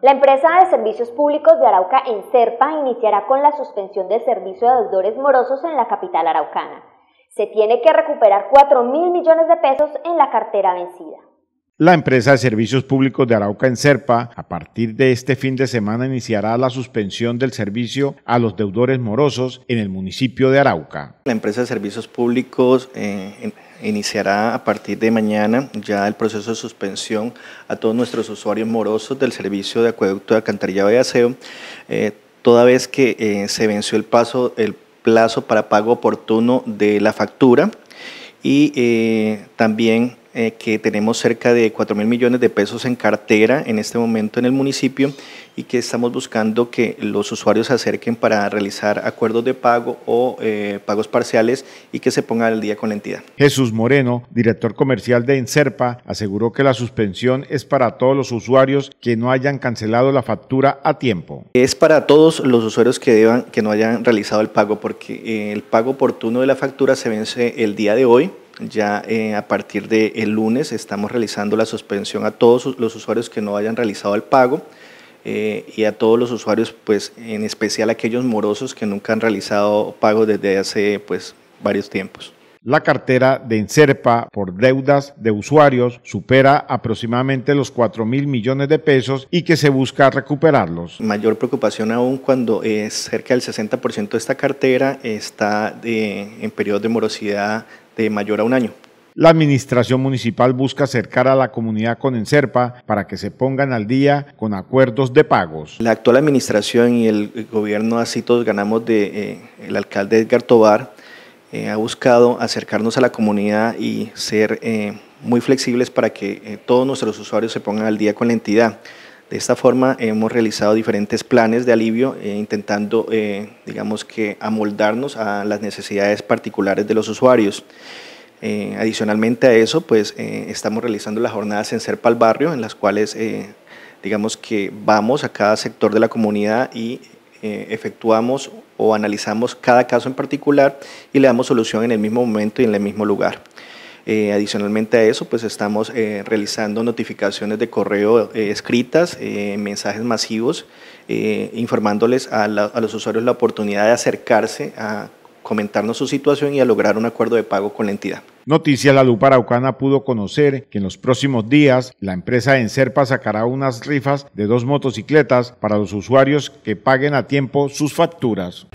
La empresa de servicios públicos de Arauca en Serpa iniciará con la suspensión del servicio de deudores morosos en la capital araucana. Se tiene que recuperar 4 mil millones de pesos en la cartera vencida. La empresa de servicios públicos de Arauca en Cerpa, a partir de este fin de semana, iniciará la suspensión del servicio a los deudores morosos en el municipio de Arauca. La empresa de servicios públicos eh, iniciará a partir de mañana ya el proceso de suspensión a todos nuestros usuarios morosos del servicio de acueducto de alcantarillado y aseo, eh, toda vez que eh, se venció el paso, el plazo para pago oportuno de la factura y también eh, que tenemos cerca de 4 mil millones de pesos en cartera en este momento en el municipio y que estamos buscando que los usuarios se acerquen para realizar acuerdos de pago o eh, pagos parciales y que se pongan al día con la entidad. Jesús Moreno, director comercial de Encerpa, aseguró que la suspensión es para todos los usuarios que no hayan cancelado la factura a tiempo. Es para todos los usuarios que, deban, que no hayan realizado el pago porque eh, el pago oportuno de la factura se vence el día de hoy ya eh, a partir del el lunes estamos realizando la suspensión a todos los usuarios que no hayan realizado el pago eh, y a todos los usuarios, pues en especial aquellos morosos que nunca han realizado pago desde hace pues varios tiempos. La cartera de Encerpa por deudas de usuarios supera aproximadamente los 4 mil millones de pesos y que se busca recuperarlos. Mayor preocupación aún cuando es cerca del 60% de esta cartera está en periodo de morosidad de mayor a un año. La administración municipal busca acercar a la comunidad con Encerpa para que se pongan al día con acuerdos de pagos. La actual administración y el gobierno así todos ganamos de eh, el alcalde Edgar Tobar eh, ha buscado acercarnos a la comunidad y ser eh, muy flexibles para que todos nuestros usuarios se pongan al día con la entidad. De esta forma hemos realizado diferentes planes de alivio eh, intentando, eh, digamos que, amoldarnos a las necesidades particulares de los usuarios. Eh, adicionalmente a eso, pues estamos realizando las jornadas en Serpa al Barrio, en las cuales, digamos que, vamos a cada sector de la comunidad y efectuamos o analizamos cada caso en particular y le damos solución en el mismo momento y en el mismo lugar. Eh, adicionalmente a eso, pues estamos eh, realizando notificaciones de correo eh, escritas, mensajes masivos, informándoles a, los usuarios la oportunidad de acercarse a comentarnos su situación y a lograr un acuerdo de pago con la entidad. Noticia La Lupa Araucana pudo conocer que en los próximos días la empresa Enserpa sacará unas rifas de dos motocicletas para los usuarios que paguen a tiempo sus facturas.